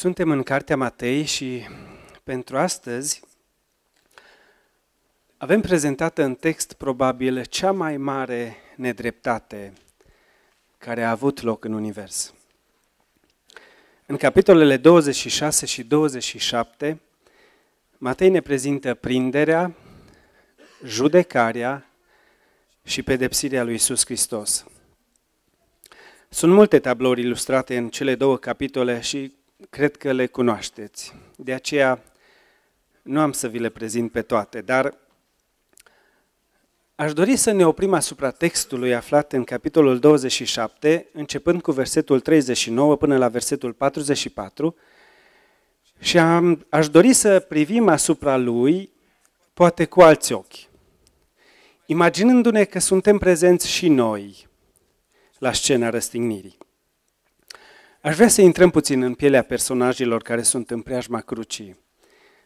Suntem în Cartea Matei și pentru astăzi avem prezentată în text probabil cea mai mare nedreptate care a avut loc în univers. În capitolele 26 și 27, Matei ne prezintă prinderea, judecarea și pedepsirea lui Iisus Hristos. Sunt multe tablouri ilustrate în cele două capitole și cred că le cunoașteți. De aceea nu am să vi le prezint pe toate, dar aș dori să ne oprim asupra textului aflat în capitolul 27, începând cu versetul 39 până la versetul 44, și am, aș dori să privim asupra lui, poate cu alți ochi, imaginându-ne că suntem prezenți și noi la scena răstignirii. Aș vrea să intrăm puțin în pielea personajelor care sunt în preajma crucii.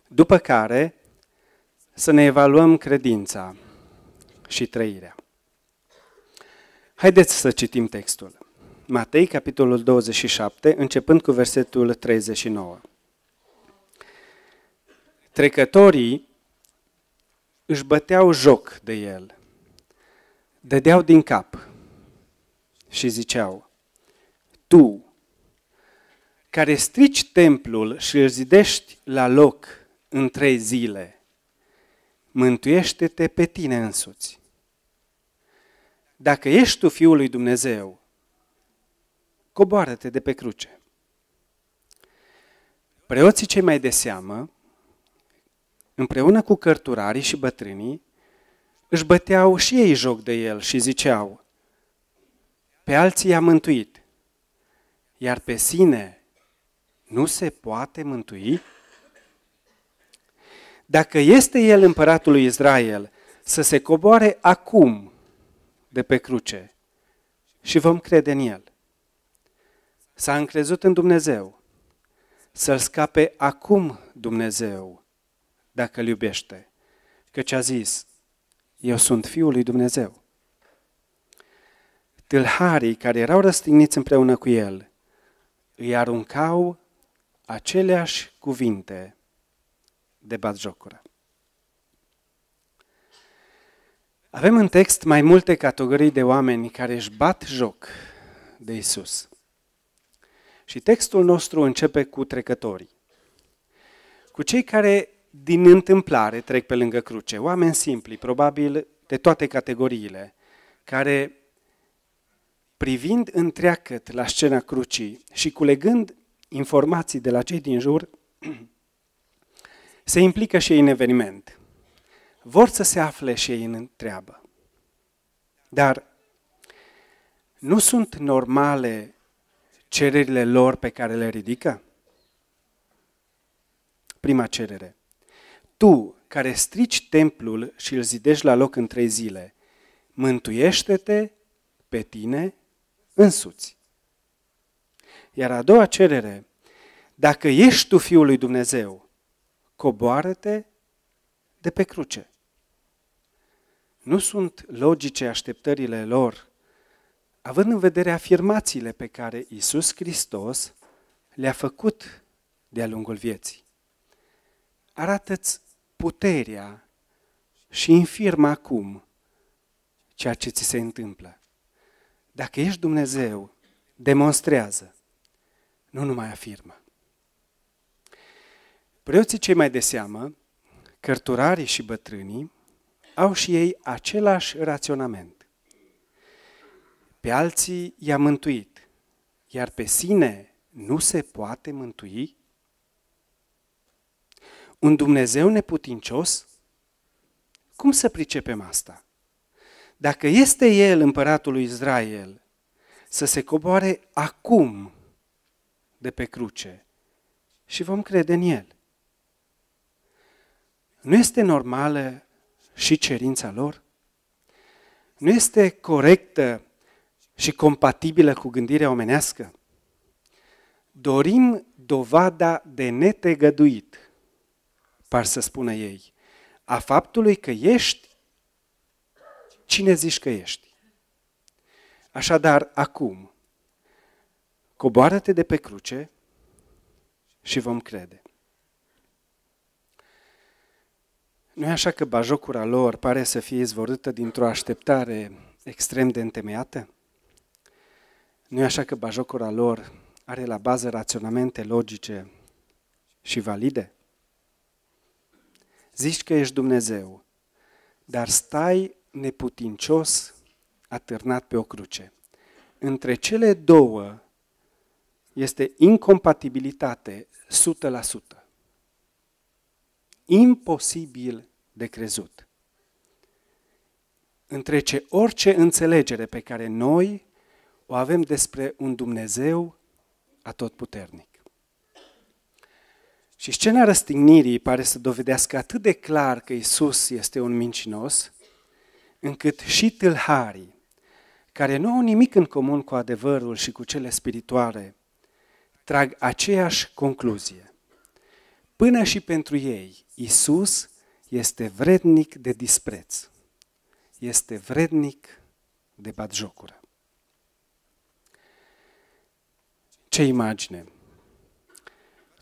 După care să ne evaluăm credința și trăirea. Haideți să citim textul. Matei, capitolul 27, începând cu versetul 39. Trecătorii își băteau joc de el, dădeau din cap și ziceau, Tu, care strici templul și îl zidești la loc în trei zile, mântuiește-te pe tine însuți. Dacă ești tu Fiul lui Dumnezeu, coboară-te de pe cruce. Preoții cei mai de seamă, împreună cu cărturarii și bătrânii, își băteau și ei joc de el și ziceau, pe alții i-a mântuit, iar pe sine nu se poate mântui? Dacă este el împăratul lui Israel, să se coboare acum de pe cruce și vom crede în el. S-a încrezut în Dumnezeu. Să-l scape acum Dumnezeu, dacă îl iubește. Căci a zis, eu sunt Fiul lui Dumnezeu. Tâlharii care erau răstigniți împreună cu el îi aruncau aceleași cuvinte de batjocură. Avem în text mai multe categorii de oameni care își bat joc de Isus. Și textul nostru începe cu trecătorii. Cu cei care din întâmplare trec pe lângă cruce, oameni simpli, probabil de toate categoriile, care privind întreagăt la scena crucii și culegând informații de la cei din jur, se implică și ei în eveniment. Vor să se afle și ei în treabă. Dar nu sunt normale cererile lor pe care le ridică? Prima cerere. Tu, care strici templul și îl zidești la loc în trei zile, mântuiește-te pe tine însuți. Iar a doua cerere, dacă ești tu Fiul lui Dumnezeu, coboară-te de pe cruce. Nu sunt logice așteptările lor, având în vedere afirmațiile pe care Isus Hristos le-a făcut de-a lungul vieții. Arată-ți puterea și infirmă acum ceea ce ți se întâmplă. Dacă ești Dumnezeu, demonstrează nu numai afirmă. Preoții cei mai de seamă, cărturarii și bătrânii, au și ei același raționament. Pe alții i-a mântuit, iar pe sine nu se poate mântui? Un Dumnezeu neputincios? Cum să pricepem asta? Dacă este El împăratul lui Israel, să se coboare acum de pe cruce și vom crede în El. Nu este normală și cerința lor? Nu este corectă și compatibilă cu gândirea omenească? Dorim dovada de netegăduit, par să spună ei, a faptului că ești cine zici că ești. Așadar, acum, coboară-te de pe cruce și vom crede. Nu e așa că bajocura lor pare să fie izvorâtă dintr-o așteptare extrem de întemeiată? Nu e așa că bajocura lor are la bază raționamente logice și valide? Zici că ești Dumnezeu, dar stai neputincios atârnat pe o cruce. Între cele două este incompatibilitate 100%. Imposibil de crezut. Întrece orice înțelegere pe care noi o avem despre un Dumnezeu atotputernic. Și scena răstignirii pare să dovedească atât de clar că Isus este un mincinos, încât și tâlharii, care nu au nimic în comun cu adevărul și cu cele spirituale, trag aceeași concluzie. Până și pentru ei, Isus este vrednic de dispreț. Este vrednic de batjocură. Ce imagine?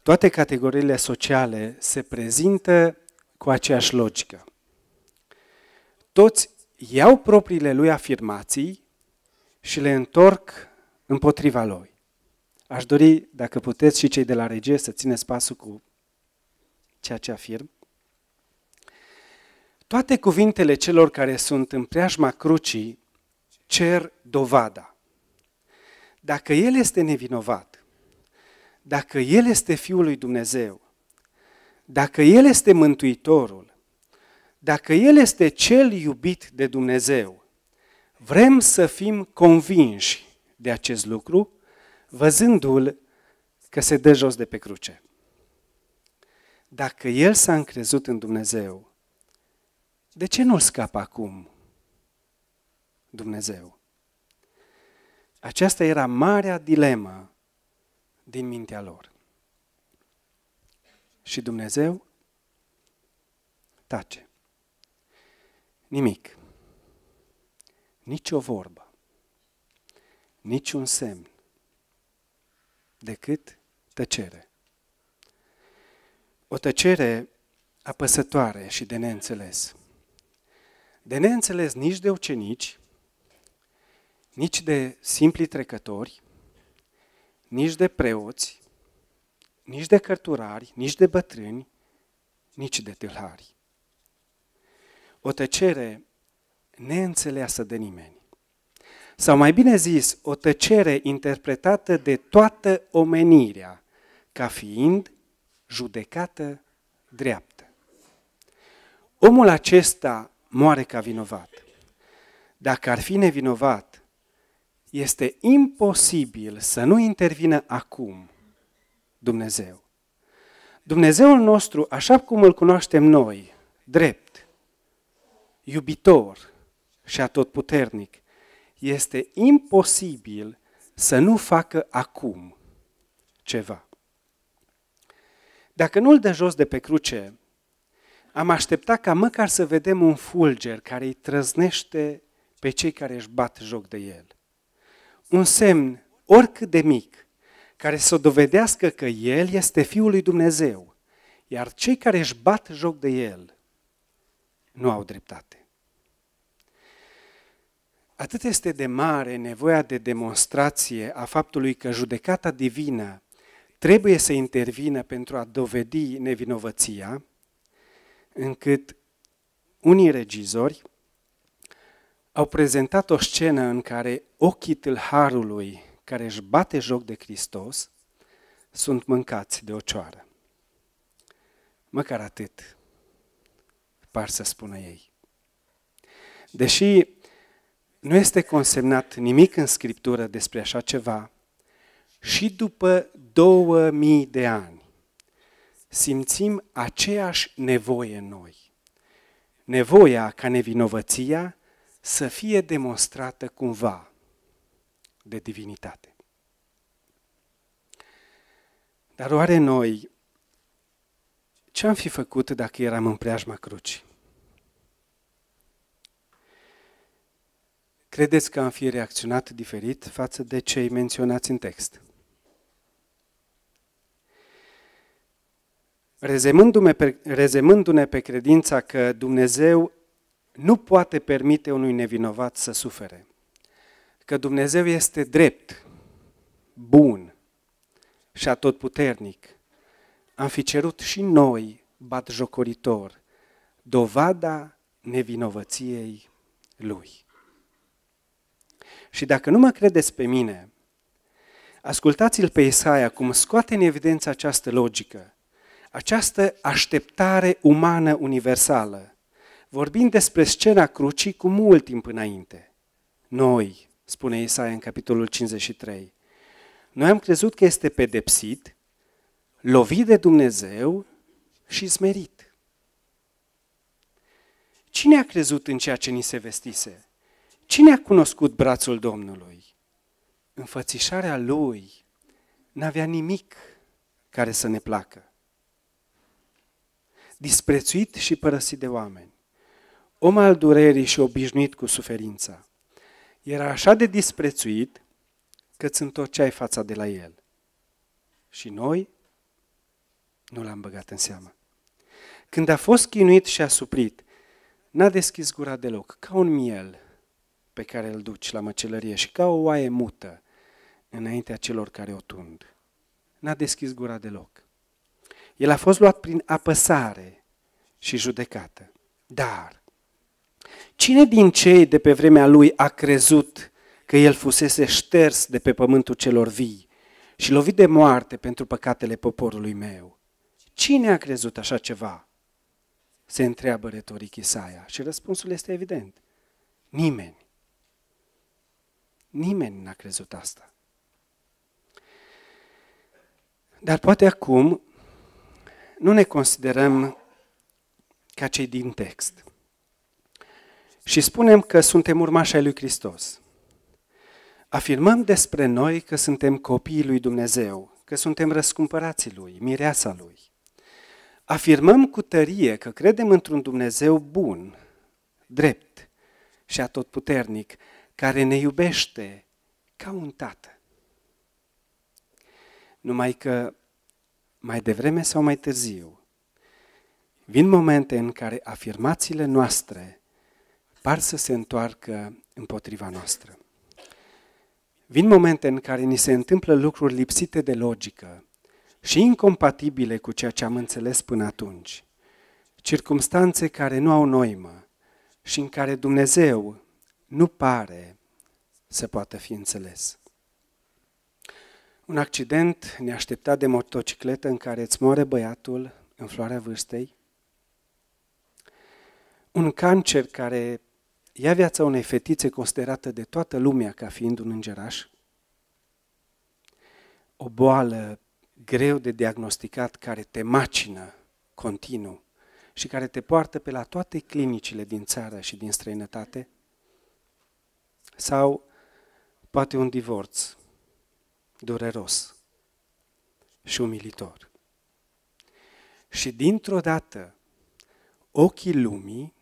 Toate categoriile sociale se prezintă cu aceeași logică. Toți iau propriile lui afirmații și le întorc împotriva lui. Aș dori, dacă puteți și cei de la regie, să țineți pasul cu ceea ce afirm. Toate cuvintele celor care sunt în preajma crucii cer dovada. Dacă el este nevinovat, dacă el este Fiul lui Dumnezeu, dacă el este Mântuitorul, dacă el este cel iubit de Dumnezeu, vrem să fim convinși de acest lucru văzându-l că se dă jos de pe cruce. Dacă el s-a încrezut în Dumnezeu, de ce nu-l scapă acum Dumnezeu? Aceasta era marea dilemă din mintea lor. Și Dumnezeu tace. Nimic. Nici o vorbă. Niciun semn decât tăcere. O tăcere apăsătoare și de neînțeles. De neînțeles nici de ucenici, nici de simpli trecători, nici de preoți, nici de cărturari, nici de bătrâni, nici de tâlhari. O tăcere neînțeleasă de nimeni sau mai bine zis, o tăcere interpretată de toată omenirea ca fiind judecată dreaptă. Omul acesta moare ca vinovat. Dacă ar fi nevinovat, este imposibil să nu intervină acum Dumnezeu. Dumnezeul nostru, așa cum îl cunoaștem noi, drept, iubitor și atotputernic, este imposibil să nu facă acum ceva. Dacă nu-l dă jos de pe cruce, am așteptat ca măcar să vedem un fulger care îi trăznește pe cei care își bat joc de el. Un semn, oricât de mic, care să dovedească că el este Fiul lui Dumnezeu, iar cei care își bat joc de el nu au dreptate. Atât este de mare nevoia de demonstrație a faptului că judecata divină trebuie să intervină pentru a dovedi nevinovăția, încât unii regizori au prezentat o scenă în care ochii tâlharului care își bate joc de Hristos sunt mâncați de o cioară. Măcar atât, par să spună ei. Deși nu este consemnat nimic în Scriptură despre așa ceva. Și după 2000 de ani simțim aceeași nevoie noi. Nevoia ca nevinovăția să fie demonstrată cumva de divinitate. Dar oare noi ce am fi făcut dacă eram în preajma crucii? Credeți că am fi reacționat diferit față de cei menționați în text? Rezemându-ne pe, rezemându pe credința că Dumnezeu nu poate permite unui nevinovat să sufere, că Dumnezeu este drept, bun și atotputernic, am fi cerut și noi, batjocoritor, dovada nevinovăției Lui. Și dacă nu mă credeți pe mine, ascultați-l pe Isaia cum scoate în evidență această logică, această așteptare umană universală, vorbind despre scena crucii cu mult timp înainte. Noi, spune Isaia în capitolul 53, noi am crezut că este pedepsit, lovit de Dumnezeu și smerit. Cine a crezut în ceea ce ni se vestise? Cine a cunoscut brațul Domnului? Înfățișarea lui n-avea nimic care să ne placă. Disprețuit și părăsit de oameni, om al durerii și obișnuit cu suferința, era așa de disprețuit că ți întorceai fața de la el. Și noi nu l-am băgat în seamă. Când a fost chinuit și a suprit, n-a deschis gura deloc, ca un miel, pe care îl duci la măcelărie și ca o oaie mută înaintea celor care o tund. N-a deschis gura deloc. El a fost luat prin apăsare și judecată. Dar cine din cei de pe vremea lui a crezut că el fusese șters de pe pământul celor vii și lovit de moarte pentru păcatele poporului meu? Cine a crezut așa ceva? Se întreabă retoric Isaia și răspunsul este evident. Nimeni. Nimeni n-a crezut asta. Dar poate acum nu ne considerăm ca cei din text. Și spunem că suntem urmași ai lui Hristos. Afirmăm despre noi că suntem copiii lui Dumnezeu, că suntem răscumpărații lui, mireasa lui. Afirmăm cu tărie că credem într-un Dumnezeu bun, drept și atotputernic, care ne iubește ca un tată. Numai că mai devreme sau mai târziu vin momente în care afirmațiile noastre par să se întoarcă împotriva noastră. Vin momente în care ni se întâmplă lucruri lipsite de logică și incompatibile cu ceea ce am înțeles până atunci, circumstanțe care nu au noimă și în care Dumnezeu nu pare să poată fi înțeles. Un accident neașteptat de motocicletă în care îți moare băiatul în floarea vârstei, un cancer care ia viața unei fetițe considerată de toată lumea ca fiind un îngeraș, o boală greu de diagnosticat care te macină continuu și care te poartă pe la toate clinicile din țară și din străinătate – sau poate un divorț dureros și umilitor. Și dintr-o dată, ochii lumii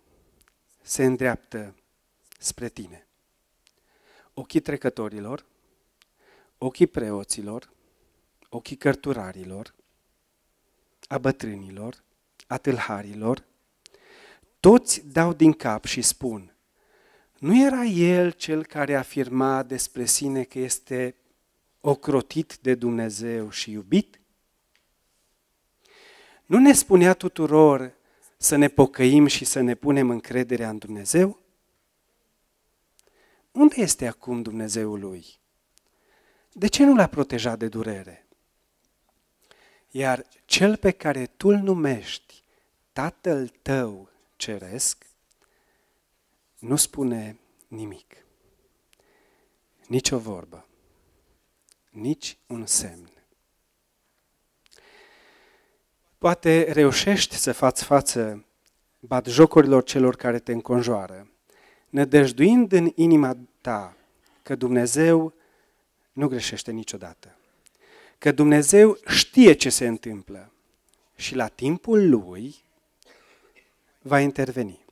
se îndreaptă spre tine. Ochii trecătorilor, ochii preoților, ochii cărturarilor, a bătrânilor, a tâlharilor, toți dau din cap și spun, nu era el cel care afirma despre sine că este ocrotit de Dumnezeu și iubit? Nu ne spunea tuturor să ne pocăim și să ne punem încrederea în Dumnezeu? Unde este acum Dumnezeul lui? De ce nu l-a protejat de durere? Iar cel pe care tu l numești Tatăl tău ceresc, nu spune nimic, nici o vorbă, nici un semn. Poate reușești să faci față jocurilor celor care te înconjoară, nădăjduind în inima ta că Dumnezeu nu greșește niciodată, că Dumnezeu știe ce se întâmplă și la timpul Lui va interveni.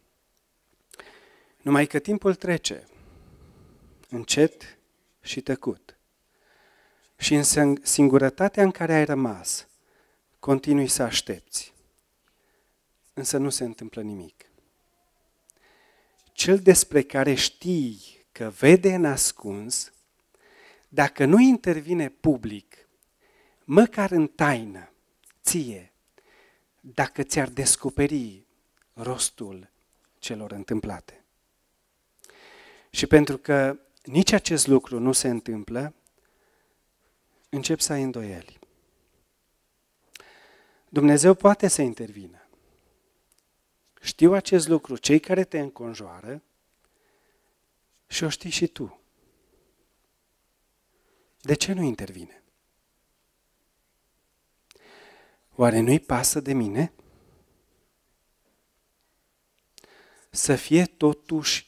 Numai că timpul trece, încet și tăcut. Și în singurătatea în care ai rămas, continui să aștepți. Însă nu se întâmplă nimic. Cel despre care știi că vede în ascuns, dacă nu intervine public, măcar în taină, ție, dacă ți-ar descoperi rostul celor întâmplate. Și pentru că nici acest lucru nu se întâmplă, încep să ai îndoieli. Dumnezeu poate să intervină. Știu acest lucru cei care te înconjoară și o știi și tu. De ce nu intervine? Oare nu-i pasă de mine? Să fie totuși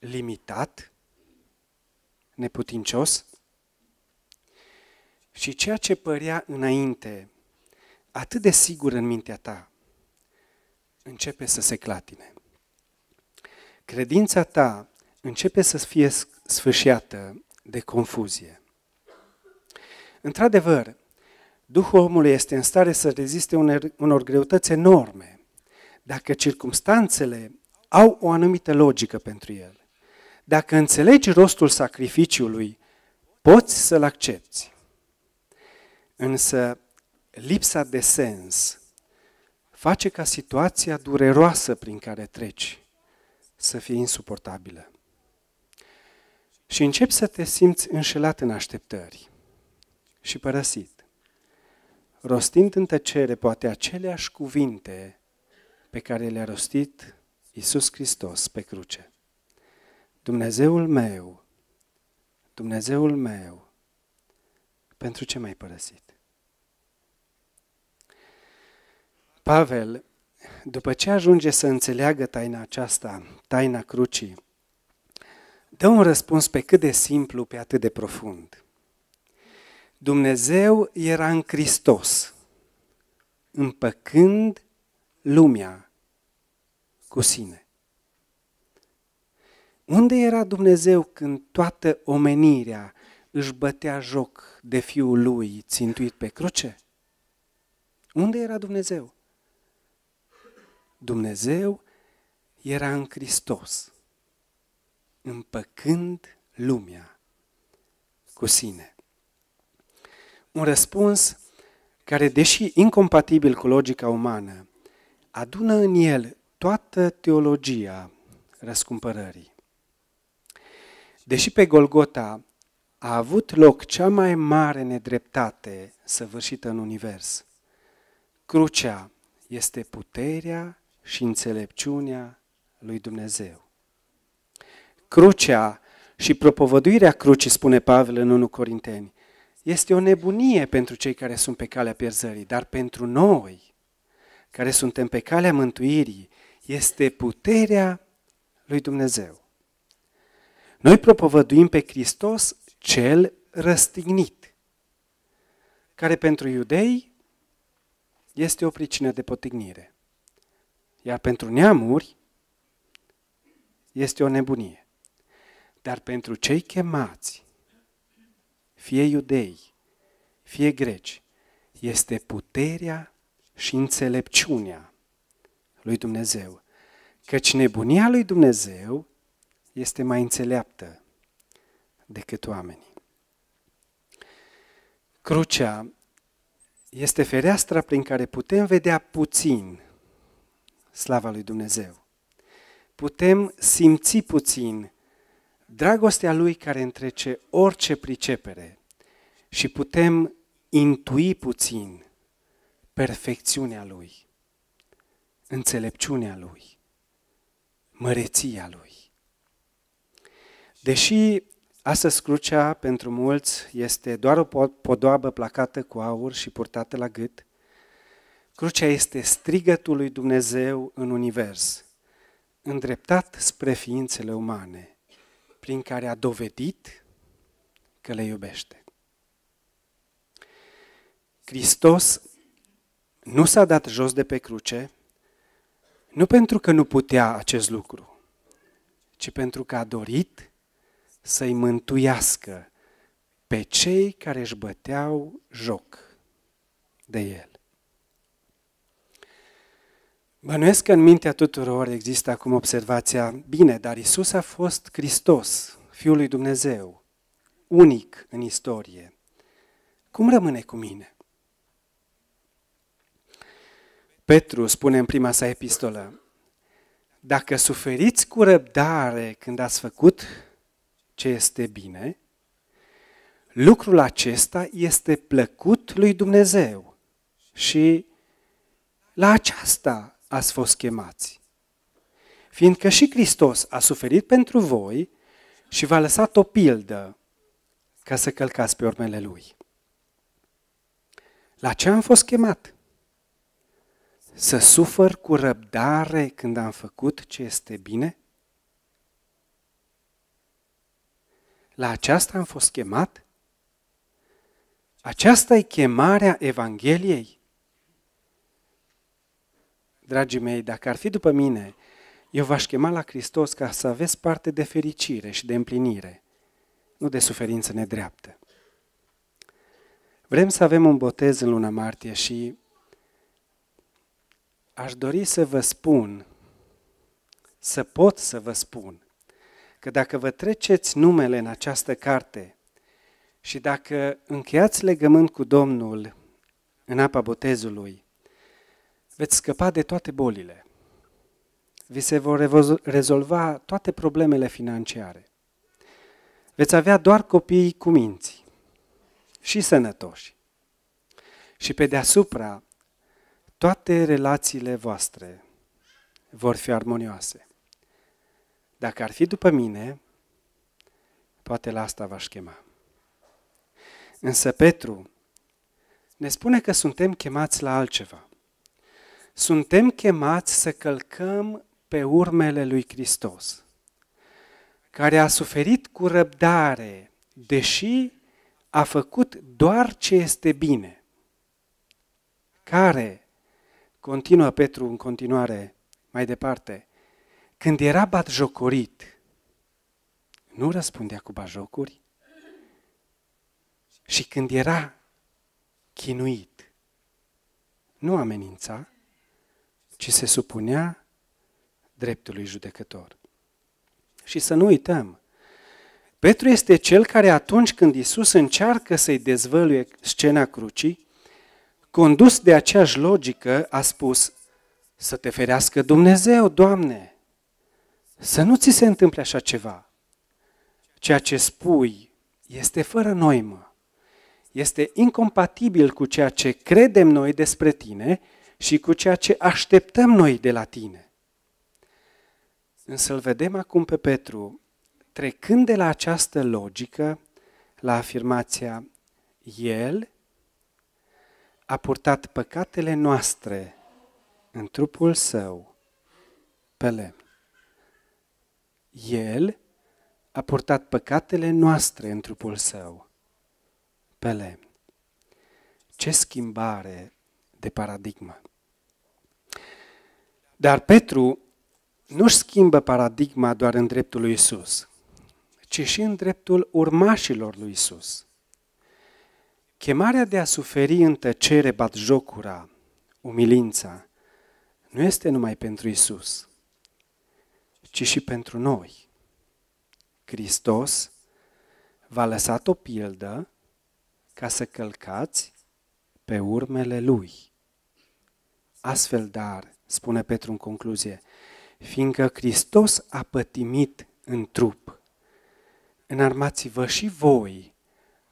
limitat, neputincios și ceea ce părea înainte atât de sigur în mintea ta începe să se clatine. Credința ta începe să fie sfâșiată de confuzie. Într-adevăr, Duhul omului este în stare să reziste unor greutăți enorme, dacă circumstanțele au o anumită logică pentru el. Dacă înțelegi rostul sacrificiului, poți să-l accepti. Însă lipsa de sens face ca situația dureroasă prin care treci să fie insuportabilă. Și începi să te simți înșelat în așteptări și părăsit, rostind în tăcere poate aceleași cuvinte pe care le-a rostit Isus Hristos pe cruce. Dumnezeul meu, Dumnezeul meu, pentru ce m-ai părăsit? Pavel, după ce ajunge să înțeleagă taina aceasta, taina crucii, dă un răspuns pe cât de simplu, pe atât de profund. Dumnezeu era în Hristos, împăcând lumea cu sine. Unde era Dumnezeu când toată omenirea își bătea joc de Fiul Lui țintuit pe cruce? Unde era Dumnezeu? Dumnezeu era în Hristos, împăcând lumea cu sine. Un răspuns care, deși incompatibil cu logica umană, adună în el toată teologia răscumpărării. Deși pe Golgota a avut loc cea mai mare nedreptate săvârșită în univers, crucea este puterea și înțelepciunea lui Dumnezeu. Crucea și propovăduirea crucii, spune Pavel în 1 Corinteni, este o nebunie pentru cei care sunt pe calea pierzării, dar pentru noi, care suntem pe calea mântuirii, este puterea lui Dumnezeu. Noi propovăduim pe Hristos cel răstignit, care pentru iudei este o pricină de potignire, iar pentru neamuri este o nebunie. Dar pentru cei chemați, fie iudei, fie greci, este puterea și înțelepciunea lui Dumnezeu. Căci nebunia lui Dumnezeu este mai înțeleaptă decât oamenii. Crucea este fereastra prin care putem vedea puțin slava lui Dumnezeu. Putem simți puțin dragostea lui care întrece orice pricepere și putem intui puțin perfecțiunea lui, înțelepciunea lui, măreția lui. Deși astăzi crucea pentru mulți este doar o podoabă placată cu aur și purtată la gât, crucea este strigătul lui Dumnezeu în univers, îndreptat spre ființele umane, prin care a dovedit că le iubește. Hristos nu s-a dat jos de pe cruce, nu pentru că nu putea acest lucru, ci pentru că a dorit să-i mântuiască pe cei care își băteau joc de el. Bănuiesc că în mintea tuturor există acum observația, bine, dar Isus a fost Hristos, Fiul lui Dumnezeu, unic în istorie. Cum rămâne cu mine? Petru spune în prima sa epistolă, dacă suferiți cu răbdare când ați făcut ce este bine, lucrul acesta este plăcut lui Dumnezeu și la aceasta ați fost chemați. Fiindcă și Hristos a suferit pentru voi și v-a lăsat o pildă ca să călcați pe urmele Lui. La ce am fost chemat? Să sufăr cu răbdare când am făcut ce este bine? La aceasta am fost chemat? Aceasta e chemarea Evangheliei? Dragii mei, dacă ar fi după mine, eu v-aș chema la Hristos ca să aveți parte de fericire și de împlinire, nu de suferință nedreaptă. Vrem să avem un botez în luna martie și aș dori să vă spun, să pot să vă spun, că dacă vă treceți numele în această carte și dacă încheiați legământ cu Domnul în apa botezului, veți scăpa de toate bolile. Vi se vor rezolva toate problemele financiare. Veți avea doar copii cu minți și sănătoși. Și pe deasupra, toate relațiile voastre vor fi armonioase. Dacă ar fi după mine, poate la asta v-aș chema. Însă Petru ne spune că suntem chemați la altceva. Suntem chemați să călcăm pe urmele lui Hristos, care a suferit cu răbdare, deși a făcut doar ce este bine, care, continuă Petru în continuare mai departe, când era batjocorit, nu răspundea cu bajocuri și când era chinuit, nu amenința, ci se supunea dreptului judecător. Și să nu uităm, Petru este cel care atunci când Isus încearcă să-i dezvăluie scena crucii, condus de aceeași logică, a spus, să te ferească Dumnezeu, Doamne, să nu ți se întâmple așa ceva. Ceea ce spui este fără noimă. Este incompatibil cu ceea ce credem noi despre tine și cu ceea ce așteptăm noi de la tine. Însă îl vedem acum pe Petru trecând de la această logică la afirmația El a purtat păcatele noastre în trupul său pe lemn. El a purtat păcatele noastre în trupul său, pe lemn. Ce schimbare de paradigmă! Dar Petru nu-și schimbă paradigma doar în dreptul lui Isus, ci și în dreptul urmașilor lui Isus. Chemarea de a suferi în tăcere jocura, umilința, nu este numai pentru Isus – ci și pentru noi. Hristos v-a lăsat o pildă ca să călcați pe urmele Lui. Astfel, dar, spune Petru în concluzie, fiindcă Hristos a pătimit în trup, înarmați-vă și voi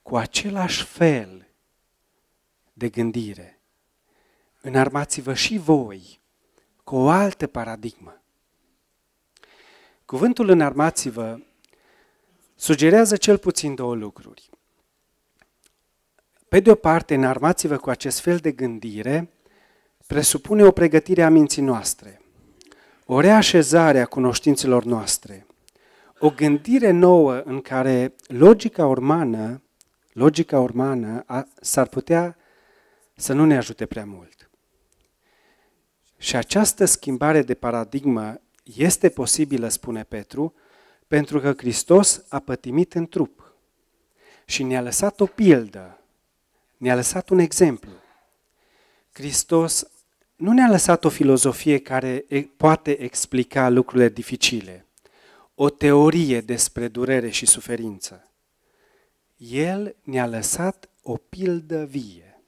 cu același fel de gândire. Înarmați-vă și voi cu o altă paradigmă. Cuvântul înarmați-vă sugerează cel puțin două lucruri. Pe de o parte, înarmați-vă cu acest fel de gândire presupune o pregătire a minții noastre, o reașezare a cunoștințelor noastre, o gândire nouă în care logica urmană, logica urmană a, s-ar putea să nu ne ajute prea mult. Și această schimbare de paradigmă este posibilă, spune Petru, pentru că Hristos a pătimit în trup și ne-a lăsat o pildă, ne-a lăsat un exemplu. Hristos nu ne-a lăsat o filozofie care poate explica lucrurile dificile, o teorie despre durere și suferință. El ne-a lăsat o pildă vie.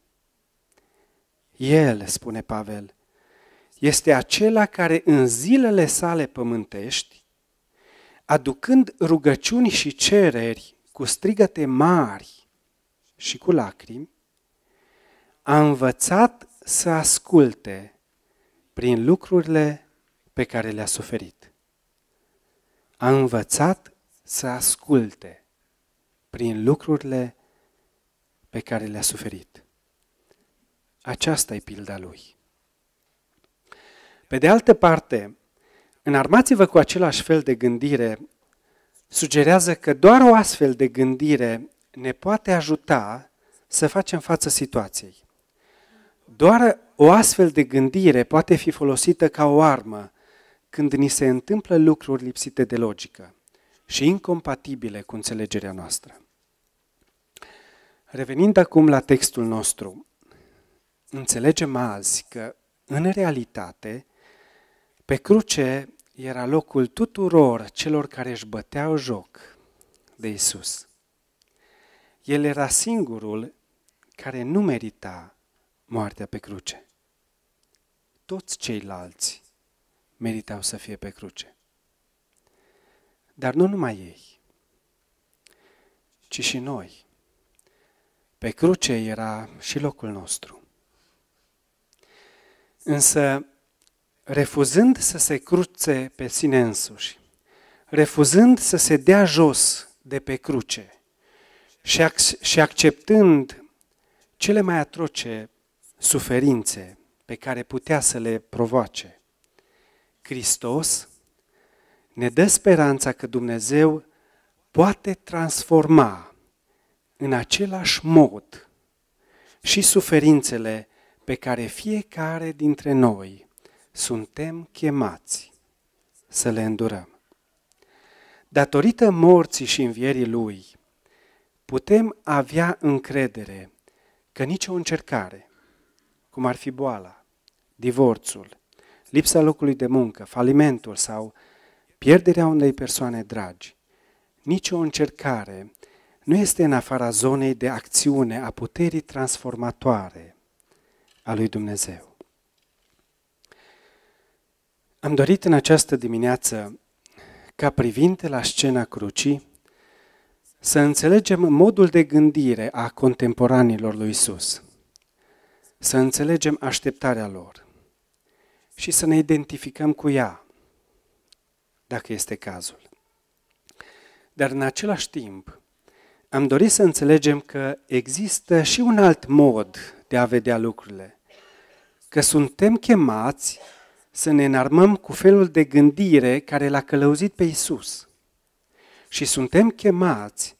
El, spune Pavel, este acela care în zilele sale pământești, aducând rugăciuni și cereri cu strigăte mari și cu lacrimi, a învățat să asculte prin lucrurile pe care le-a suferit. A învățat să asculte prin lucrurile pe care le-a suferit. Aceasta e pilda lui. Pe de altă parte, înarmați-vă cu același fel de gândire sugerează că doar o astfel de gândire ne poate ajuta să facem față situației. Doar o astfel de gândire poate fi folosită ca o armă când ni se întâmplă lucruri lipsite de logică și incompatibile cu înțelegerea noastră. Revenind acum la textul nostru, înțelegem azi că, în realitate, pe cruce era locul tuturor celor care își băteau joc de Isus. El era singurul care nu merita moartea pe cruce. Toți ceilalți meritau să fie pe cruce. Dar nu numai ei, ci și noi. Pe cruce era și locul nostru. Însă refuzând să se cruțe pe sine însuși, refuzând să se dea jos de pe cruce și, ac- și acceptând cele mai atroce suferințe pe care putea să le provoace. Hristos ne dă speranța că Dumnezeu poate transforma în același mod și suferințele pe care fiecare dintre noi suntem chemați să le îndurăm. Datorită morții și învierii Lui, putem avea încredere că nicio încercare, cum ar fi boala, divorțul, lipsa locului de muncă, falimentul sau pierderea unei persoane dragi, nicio încercare nu este în afara zonei de acțiune a puterii transformatoare a lui Dumnezeu. Am dorit în această dimineață, ca privind la scena crucii, să înțelegem modul de gândire a contemporanilor lui Isus, să înțelegem așteptarea lor și să ne identificăm cu ea, dacă este cazul. Dar în același timp, am dorit să înțelegem că există și un alt mod de a vedea lucrurile, că suntem chemați să ne înarmăm cu felul de gândire care l-a călăuzit pe Isus. Și suntem chemați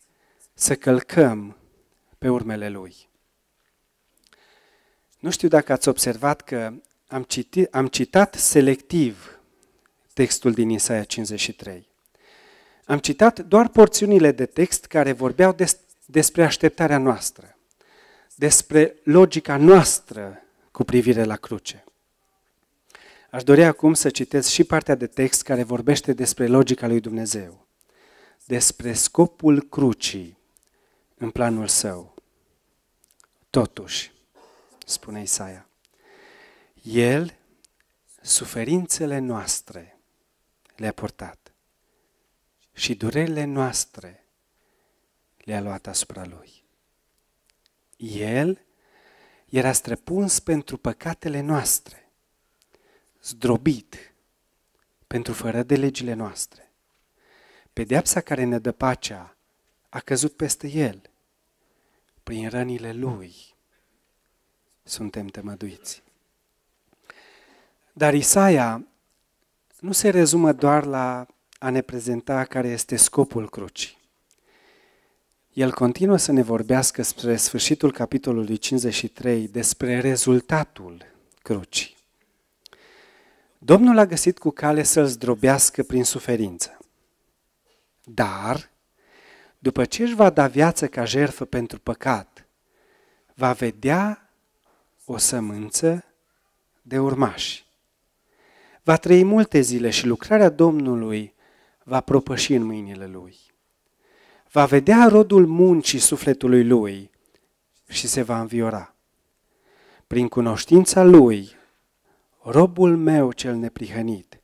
să călcăm pe urmele Lui. Nu știu dacă ați observat că am, citit, am citat selectiv textul din Isaia 53. Am citat doar porțiunile de text care vorbeau des, despre așteptarea noastră, despre logica noastră cu privire la cruce. Aș dori acum să citesc și partea de text care vorbește despre logica lui Dumnezeu, despre scopul crucii în planul său. Totuși, spune Isaia, El suferințele noastre le-a purtat și durerile noastre le-a luat asupra Lui. El era străpuns pentru păcatele noastre zdrobit pentru fără de legile noastre. Pedeapsa care ne dă pacea a căzut peste el. Prin rănile lui suntem temăduiți. Dar Isaia nu se rezumă doar la a ne prezenta care este scopul crucii. El continuă să ne vorbească spre sfârșitul capitolului 53 despre rezultatul crucii. Domnul a găsit cu cale să-l zdrobească prin suferință. Dar, după ce își va da viață ca jertfă pentru păcat, va vedea o sămânță de urmași. Va trăi multe zile și lucrarea Domnului va propăși în mâinile lui. Va vedea rodul muncii sufletului lui și se va înviora. Prin cunoștința lui robul meu cel neprihănit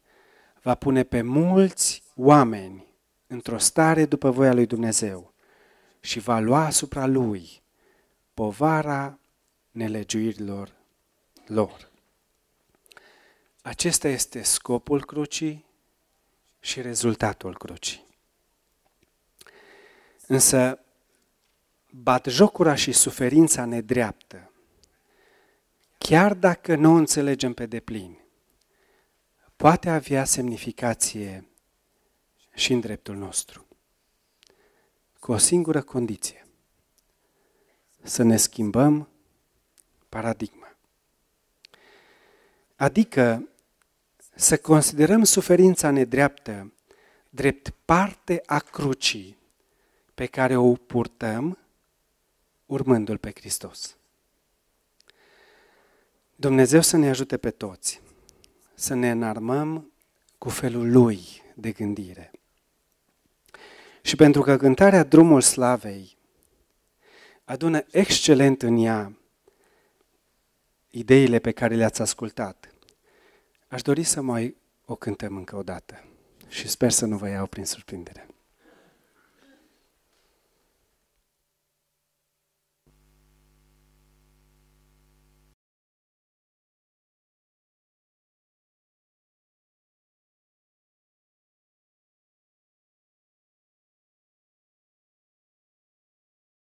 va pune pe mulți oameni într-o stare după voia lui Dumnezeu și va lua asupra lui povara nelegiuirilor lor. Acesta este scopul crucii și rezultatul crucii. Însă, batjocura și suferința nedreaptă chiar dacă nu o înțelegem pe deplin, poate avea semnificație și în dreptul nostru. Cu o singură condiție. Să ne schimbăm paradigma. Adică să considerăm suferința nedreaptă drept parte a crucii pe care o purtăm urmându-L pe Hristos. Dumnezeu să ne ajute pe toți să ne înarmăm cu felul Lui de gândire. Și pentru că cântarea Drumul Slavei adună excelent în ea ideile pe care le-ați ascultat, aș dori să mai o cântăm încă o dată și sper să nu vă iau prin surprindere.